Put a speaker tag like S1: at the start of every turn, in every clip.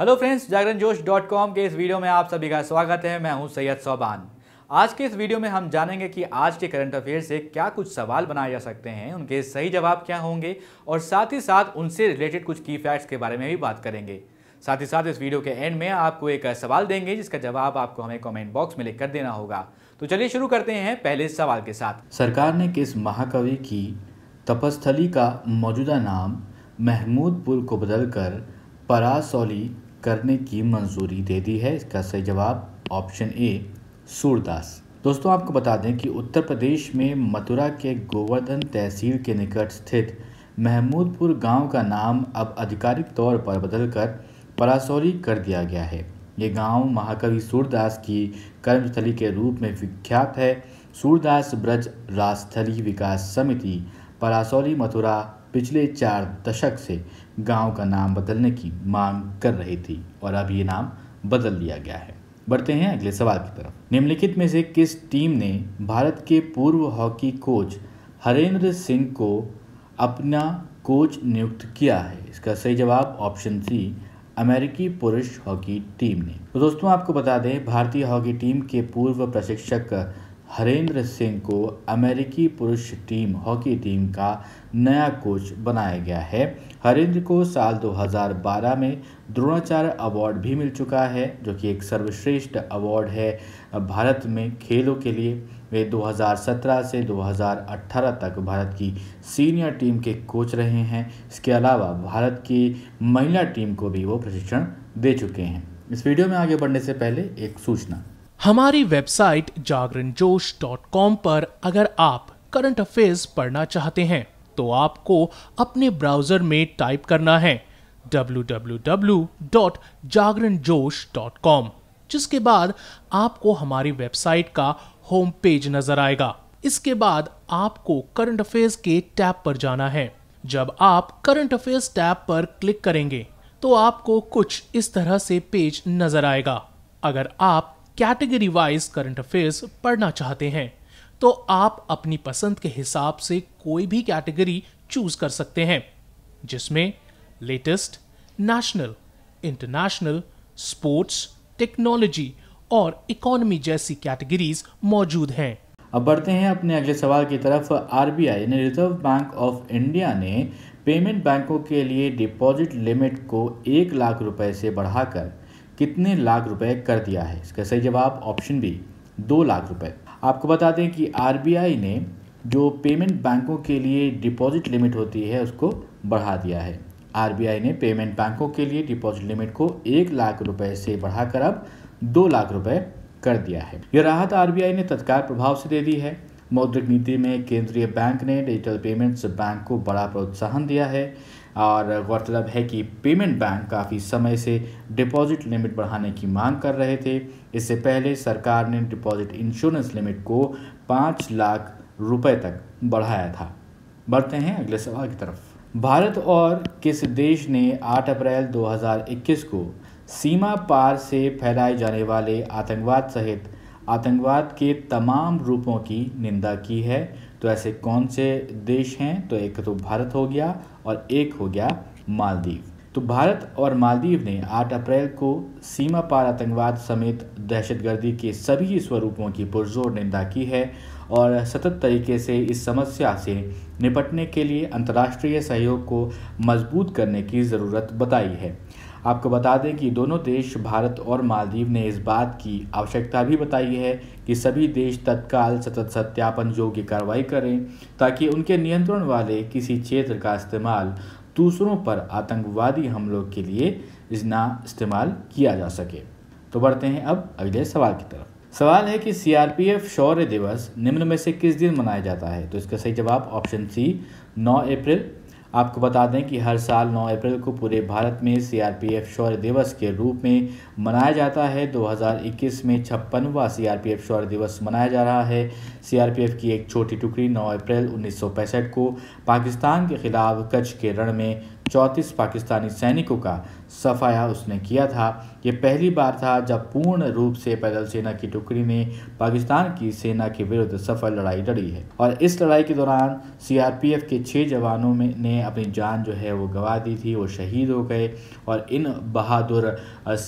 S1: hello friends जागरण जोश dot com के इस वीडियो में आप सभी का स्वागत है मैं हूं सैयद सौबान आज के इस वीडियो में हम जानेंगे कि आज के करंट अफेयर से क्या कुछ सवाल बनाए जा सकते हैं उनके सही जवाब क्या होंगे और साथ ही साथ उनसे रिलेटेड कुछ की फैक्ट्स के बारे में भी बात करेंगे साथ ही साथ इस वीडियो के एंड में आपको एक सवाल देंगे जिसका जवाब आपको हमें कमेंट बॉक्स में लिख देना होगा तो चलिए शुरू करते हैं पहले सवाल के साथ सरकार ने किस महाकवि की तपस्थली का मौजूदा नाम महमूदपुर को बदलकर परासौली करने की मंजूरी दे दी है इसका सही जवाब ऑप्शन ए सूरदास दोस्तों आपको बता दें कि उत्तर प्रदेश में मथुरा के गोवर्धन तहसील के निकट स्थित महमूदपुर गांव का नाम अब आधिकारिक तौर पर बदलकर परासौली कर दिया गया है ये गांव महाकवि सूरदास की कर्मस्थली के रूप में विख्यात है सूरदास ब्रज राजस्थली विकास समिति परासौली मथुरा पिछले चार दशक से गांव का नाम बदलने की मांग कर रही थी और अब ये नाम बदल दिया गया है बढ़ते हैं अगले सवाल की तरफ निम्नलिखित में से किस टीम ने भारत के पूर्व हॉकी कोच हरेंद्र सिंह को अपना कोच नियुक्त किया है इसका सही जवाब ऑप्शन सी अमेरिकी पुरुष हॉकी टीम ने तो दोस्तों आपको बता दें भारतीय हॉकी टीम के पूर्व प्रशिक्षक हरेंद्र सिंह को अमेरिकी पुरुष टीम हॉकी टीम का नया कोच बनाया गया है हरेंद्र को साल 2012 में द्रोणाचार्य अवार्ड भी मिल चुका है जो कि एक सर्वश्रेष्ठ अवार्ड है भारत में खेलों के लिए वे 2017 से 2018 तक भारत की सीनियर टीम के कोच रहे हैं इसके अलावा भारत की महिला टीम को भी वो प्रशिक्षण दे चुके हैं इस वीडियो में
S2: आगे बढ़ने से पहले एक सूचना हमारी वेबसाइट जागरण जोश डॉट कॉम पर अगर आप करंट अफेयर्स पढ़ना चाहते हैं तो आपको अपने ब्राउजर में टाइप करना है www.jagranjosh.com जिसके बाद आपको हमारी वेबसाइट का होम पेज नजर आएगा इसके बाद आपको करंट अफेयर्स के टैब पर जाना है जब आप करंट अफेयर्स टैब पर क्लिक करेंगे तो आपको कुछ इस तरह से पेज नजर आएगा अगर आप कैटेगरी वाइज करंट अफेयर्स पढ़ना चाहते हैं तो आप अपनी पसंद के हिसाब से कोई भी कैटेगरी चूज कर सकते हैं जिसमें latest national international sports technology और इकोनॉमी जैसी कैटेगरीज मौजूद हैं अब बढ़ते
S1: हैं अपने अगले सवाल की तरफ आरबीआई यानी रिजर्व बैंक ऑफ इंडिया ने पेमेंट बैंकों के लिए डिपॉजिट लिमिट को एक लाख रुपए से बढ़ाकर कितने लाख रुपए कर दिया है इसका सही जवाब ऑप्शन बी दो लाख रुपए आपको बता दें कि आर ने जो पेमेंट बैंकों के लिए डिपॉजिट लिमिट होती है उसको बढ़ा दिया है आर ने पेमेंट बैंकों के लिए डिपॉजिट लिमिट को एक लाख रुपए से बढ़ाकर अब दो लाख रुपए कर दिया है यह राहत आरबीआई ने तत्काल प्रभाव से दे दी है मौद्रिक नीति में केंद्रीय बैंक ने डिजिटल पेमेंट्स बैंक को बड़ा प्रोत्साहन दिया है और गौरतलब है कि पेमेंट बैंक काफ़ी समय से डिपॉजिट लिमिट बढ़ाने की मांग कर रहे थे इससे पहले सरकार ने डिपॉजिट इंश्योरेंस लिमिट को पाँच लाख रुपए तक बढ़ाया था बढ़ते हैं अगले सवाल की तरफ भारत और किस देश ने 8 अप्रैल 2021 को सीमा पार से फैलाए जाने वाले आतंकवाद सहित आतंकवाद के तमाम रूपों की निंदा की है तो ऐसे कौन से देश हैं तो एक तो भारत हो गया और एक हो गया मालदीव तो भारत और मालदीव ने 8 अप्रैल को सीमा पार आतंकवाद समेत दहशतगर्दी के सभी स्वरूपों की पुरजोर निंदा की है और सतत तरीके से इस समस्या से निपटने के लिए अंतर्राष्ट्रीय सहयोग को मजबूत करने की ज़रूरत बताई है आपको बता दें कि दोनों देश भारत और मालदीव ने इस बात की आवश्यकता भी बताई है कि सभी देश तत्काल सतत सत्यापन योग्य कार्रवाई करें ताकि उनके नियंत्रण वाले किसी क्षेत्र का इस्तेमाल दूसरों पर आतंकवादी हमलों के लिए ना इस्तेमाल किया जा सके तो बढ़ते हैं अब अगले सवाल की तरफ सवाल है कि सीआरपीएफ शौर्य दिवस निम्न में से किस दिन मनाया जाता है तो इसका सही जवाब ऑप्शन सी 9 अप्रैल आपको बता दें कि हर साल 9 अप्रैल को पूरे भारत में सीआरपीएफ शौर्य दिवस के रूप में मनाया जाता है 2021 में छप्पनवा सीआरपीएफ शौर्य दिवस मनाया जा रहा है सीआरपीएफ की एक छोटी टुकड़ी 9 अप्रैल उन्नीस को पाकिस्तान के खिलाफ कच्छ के रण में चौंतीस पाकिस्तानी सैनिकों का सफाया उसने किया था ये पहली बार था जब पूर्ण रूप से पैदल सेना की टुकड़ी ने पाकिस्तान की सेना के विरुद्ध सफल लड़ाई लड़ी है और इस लड़ाई के दौरान सीआरपीएफ के छः जवानों में ने अपनी जान जो है वो गंवा दी थी वो शहीद हो गए और इन बहादुर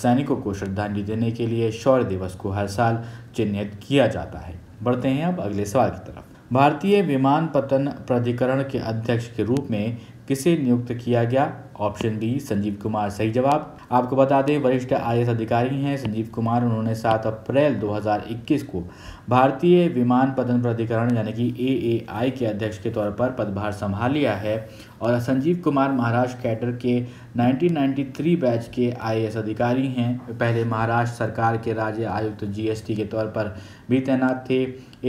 S1: सैनिकों को श्रद्धांजलि देने के लिए शौर्य दिवस को हर साल चिन्हित किया जाता है बढ़ते हैं अब अगले सवाल की तरफ भारतीय विमान पतन प्राधिकरण के अध्यक्ष के रूप में किसे नियुक्त किया गया ऑप्शन बी संजीव कुमार सही जवाब आपको बता दें वरिष्ठ आई अधिकारी हैं संजीव कुमार उन्होंने 7 अप्रैल 2021 को भारतीय विमान पतन प्राधिकरण यानी कि ए के अध्यक्ष के तौर पर पदभार संभाल लिया है और संजीव कुमार महाराष्ट्र कैडर के 1993 बैच के आईएएस अधिकारी हैं पहले महाराष्ट्र सरकार के राज्य आयुक्त जीएसटी के तौर पर भी तैनात थे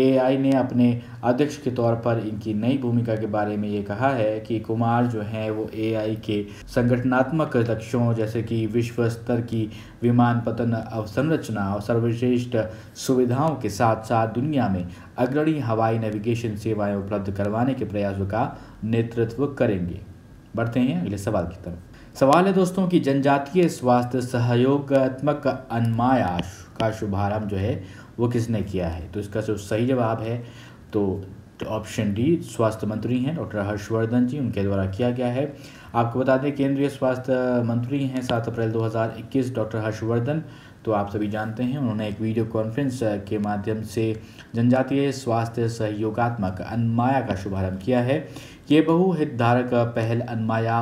S1: एआई ने अपने अध्यक्ष के तौर पर इनकी नई भूमिका के बारे में ये कहा है कि कुमार जो हैं वो एआई के संगठनात्मक लक्ष्यों जैसे कि विश्व स्तर की विमान पतन अवसंरचना और सर्वश्रेष्ठ सुविधाओं के साथ साथ दुनिया में अग्रणी हवाई नेविगेशन सेवाएं उपलब्ध करवाने के प्रयासों का नेतृत्व करेंगे बढ़ते हैं अगले सवाल की तरफ सवाल है दोस्तों कि जनजातीय स्वास्थ्य सहयोगात्मक अनमाया का शुभारंभ जो है वो किसने किया है तो इसका जो सही जवाब है तो ऑप्शन डी स्वास्थ्य मंत्री हैं डॉक्टर हर्षवर्धन जी उनके द्वारा किया गया है आपको बता दें केंद्रीय स्वास्थ्य मंत्री हैं सात अप्रैल 2021 डॉक्टर हर्षवर्धन तो आप सभी जानते हैं उन्होंने एक वीडियो कॉन्फ्रेंस के माध्यम से जनजातीय स्वास्थ्य सहयोगात्मक अनमाया का शुभारंभ किया है ये बहुहितधारक पहल अनमाया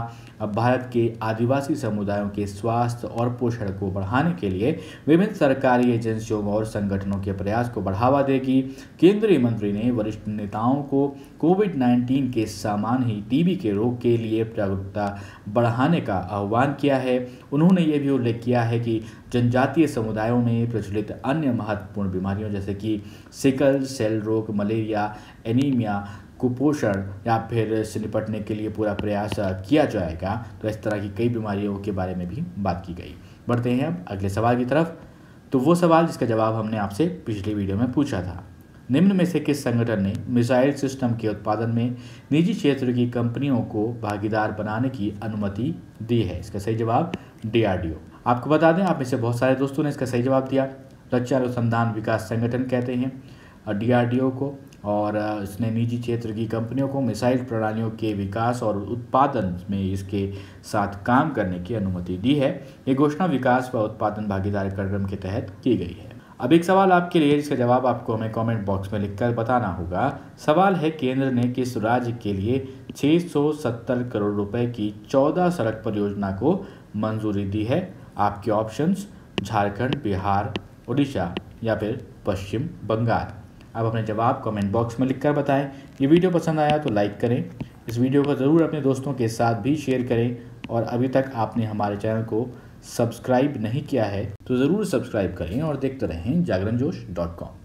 S1: भारत के आदिवासी समुदायों के स्वास्थ्य और पोषण को बढ़ाने के लिए विभिन्न सरकारी एजेंसियों और संगठनों के प्रयास को बढ़ावा देगी केंद्रीय मंत्री ने वरिष्ठ नेताओं को कोविड 19 के समान ही टीबी के रोग के लिए जागरूकता बढ़ाने का आह्वान किया है उन्होंने ये भी उल्लेख किया है कि जनजातीय समुदायों में प्रचलित अन्य महत्वपूर्ण बीमारियों जैसे कि सिकल सेल रोग मलेरिया एनीमिया कुपोषण या फिर से निपटने के लिए पूरा प्रयास किया जाएगा तो इस तरह की कई बीमारियों के बारे में भी बात की गई बढ़ते हैं अब अगले सवाल की तरफ तो वो सवाल जिसका जवाब हमने आपसे पिछली वीडियो में पूछा था निम्न में से किस संगठन ने मिसाइल सिस्टम के उत्पादन में निजी क्षेत्र की कंपनियों को भागीदार बनाने की अनुमति दी है इसका सही जवाब डीआरडीओ आपको बता दें आप में से बहुत सारे दोस्तों ने इसका सही जवाब दिया रक्षा अनुसंधान विकास संगठन कहते हैं और डीआरडीओ को और इसने निजी क्षेत्र की कंपनियों को मिसाइल प्रणालियों के विकास और उत्पादन में इसके साथ काम करने की अनुमति दी है ये घोषणा विकास व उत्पादन भागीदारी कार्यक्रम के तहत की गई है अब एक सवाल आपके लिए इसका जवाब आपको हमें कमेंट बॉक्स में लिखकर बताना होगा सवाल है केंद्र ने किस राज्य के लिए 670 करोड़ रुपए की 14 सड़क परियोजना को मंजूरी दी है आपके ऑप्शंस झारखंड बिहार उड़ीसा या फिर पश्चिम बंगाल आप अपने जवाब कमेंट बॉक्स में लिखकर बताएं ये वीडियो पसंद आया तो लाइक करें इस वीडियो को ज़रूर अपने दोस्तों के साथ भी शेयर करें और अभी तक आपने हमारे चैनल को सब्सक्राइब नहीं किया है तो ज़रूर सब्सक्राइब करें और देखते रहें जागरण जोश डॉट कॉम